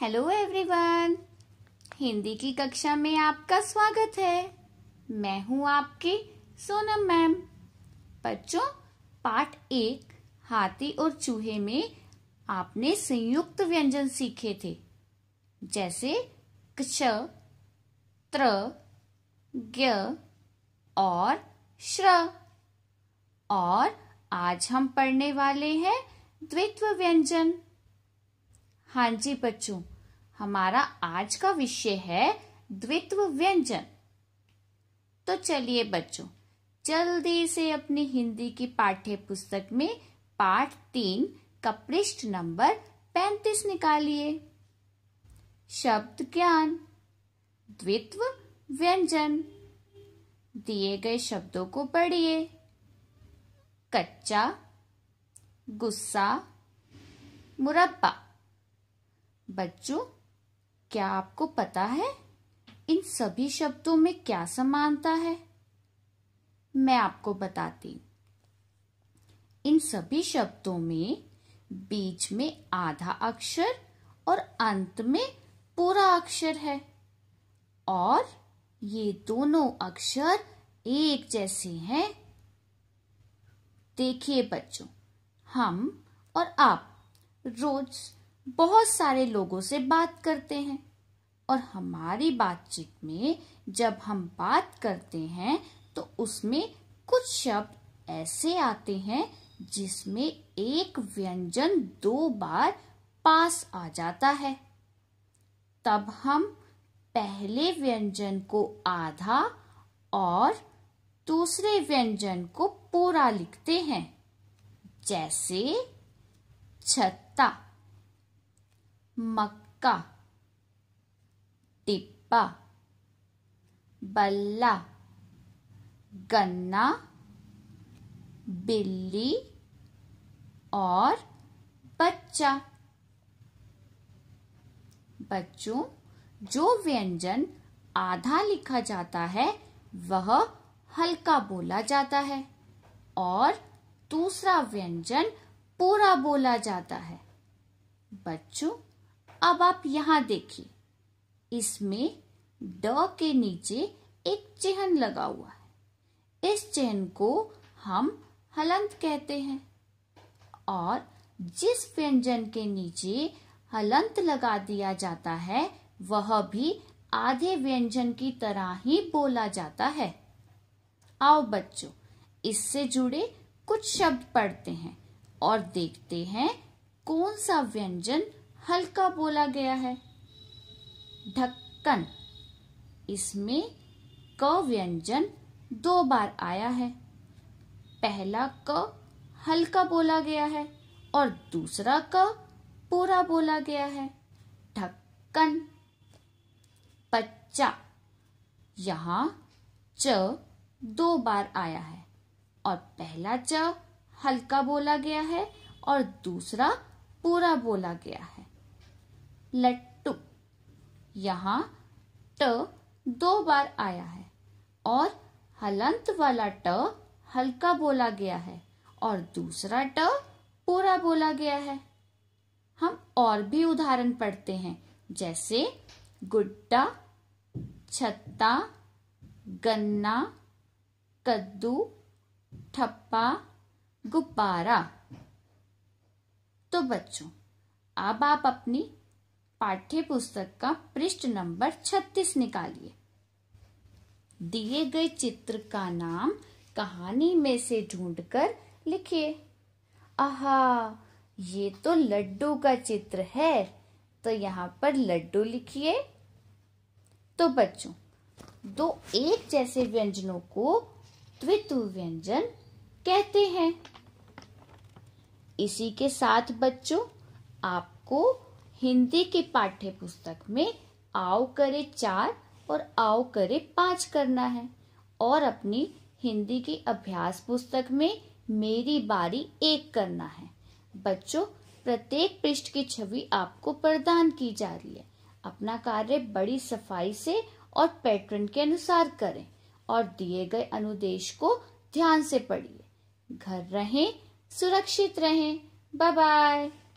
hello everyone Hindi की कक्षा में आपका स्वागत है मैं हूं आपकी सोनम मैम बच्चों पार्ट एक हाथी और चूहे में आपने संयुक्त व्यंजन सीखे थे जैसे क्ष त्र ग्य और श्र और आज हम पढ़ने वाले हैं द्वित्व व्यंजन हाँ जी बच्चों हमारा आज का विषय है द्वित्व व्यंजन तो चलिए बच्चों जल्दी से अपनी हिंदी की पाठ्य पुस्तक में पाठ तीन का पृष्ठ नंबर पैंतीस निकालिए शब्द ज्ञान द्वित्व व्यंजन दिए गए शब्दों को पढ़िए कच्चा गुस्सा मुरब्बा बच्चों क्या आपको पता है इन सभी शब्दों में क्या समानता है मैं आपको बताती इन सभी शब्दों में बीच में आधा अक्षर और अंत में पूरा अक्षर है और ये दोनों अक्षर एक जैसे हैं देखिए बच्चों हम और आप रोज बहुत सारे लोगों से बात करते हैं और हमारी बातचीत में जब हम बात करते हैं तो उसमें कुछ शब्द ऐसे आते हैं जिसमें एक व्यंजन दो बार पास आ जाता है तब हम पहले व्यंजन को आधा और दूसरे व्यंजन को पूरा लिखते हैं जैसे छत्ता मक्का टिप्पा बल्ला गन्ना बिल्ली और बच्चा बच्चों जो व्यंजन आधा लिखा जाता है वह हल्का बोला जाता है और दूसरा व्यंजन पूरा बोला जाता है बच्चों अब आप यहां देखिए इसमें ड के नीचे एक चिन्ह लगा हुआ है इस चिन्ह को हम हलंत कहते हैं और जिस व्यंजन के नीचे हलंत लगा दिया जाता है वह भी आधे व्यंजन की तरह ही बोला जाता है आओ बच्चों इससे जुड़े कुछ शब्द पढ़ते हैं और देखते हैं कौन सा व्यंजन हल्का बोला गया है ढक्कन इसमें क व्यंजन दो बार आया है पहला क हल्का बोला गया है और दूसरा क पूरा बोला गया है ढक्कन पच्चा यहाँ च दो बार आया है और पहला च हल्का बोला गया है और दूसरा पूरा बोला गया है लट्टू यहाँ ट दो बार आया है और हलंत वाला ट हल्का बोला गया है और दूसरा ट पूरा बोला गया है हम और भी उदाहरण पढ़ते हैं जैसे गुड्डा छत्ता गन्ना कद्दू ठप्पा गुब्बारा तो बच्चों अब आप अपनी पाठ्य पुस्तक का पृष्ठ नंबर 36 निकालिए दिए गए चित्र का नाम कहानी में से ढूंढकर लिखिए आहा ये तो लड्डू का चित्र है तो यहाँ पर लड्डू लिखिए तो बच्चों दो एक जैसे व्यंजनों को द्वितु व्यंजन कहते हैं इसी के साथ बच्चों आपको हिंदी के पाठ्य पुस्तक में आओ करे चार और आओ करे पांच करना है और अपनी हिंदी की अभ्यास पुस्तक में मेरी बारी एक करना है बच्चों प्रत्येक पृष्ठ की छवि आपको प्रदान की जा रही है अपना कार्य बड़ी सफाई से और पैटर्न के अनुसार करें और दिए गए अनुदेश को ध्यान से पढ़िए घर रहें सुरक्षित रहें बाय बाय